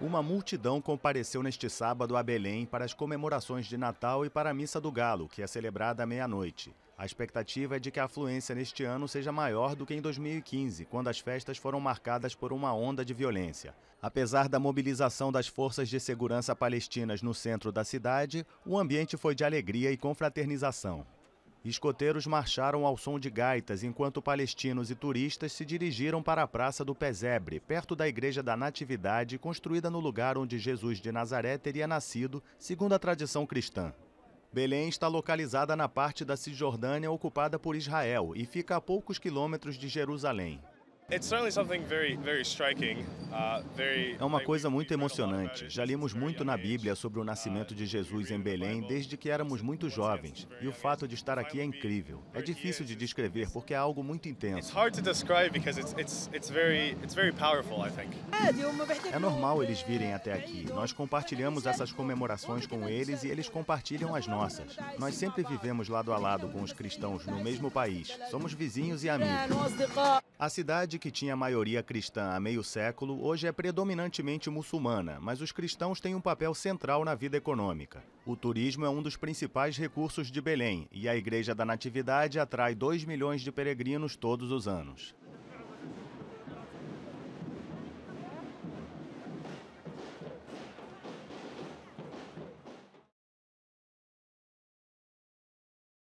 Uma multidão compareceu neste sábado a Belém para as comemorações de Natal e para a Missa do Galo, que é celebrada à meia-noite. A expectativa é de que a afluência neste ano seja maior do que em 2015, quando as festas foram marcadas por uma onda de violência. Apesar da mobilização das forças de segurança palestinas no centro da cidade, o ambiente foi de alegria e confraternização. Escoteiros marcharam ao som de gaitas enquanto palestinos e turistas se dirigiram para a Praça do Pesebre, perto da Igreja da Natividade, construída no lugar onde Jesus de Nazaré teria nascido, segundo a tradição cristã. Belém está localizada na parte da Cisjordânia ocupada por Israel e fica a poucos quilômetros de Jerusalém. Uh, é uma coisa muito emocionante. Já lemos muito na Bíblia sobre o uh, nascimento de Jesus em Belém desde que éramos muito jovens. E o fato de estar aqui é incrível. É difícil de descrever porque é algo muito intenso. É normal eles virem até aqui. Nós compartilhamos essas comemorações com eles e eles compartilham as nossas. Nós sempre vivemos lado a lado com os cristãos no mesmo país. Somos vizinhos e amigos. A cidade cidade que tinha maioria cristã há meio século hoje é predominantemente muçulmana, mas os cristãos têm um papel central na vida econômica. O turismo é um dos principais recursos de Belém e a Igreja da Natividade atrai 2 milhões de peregrinos todos os anos.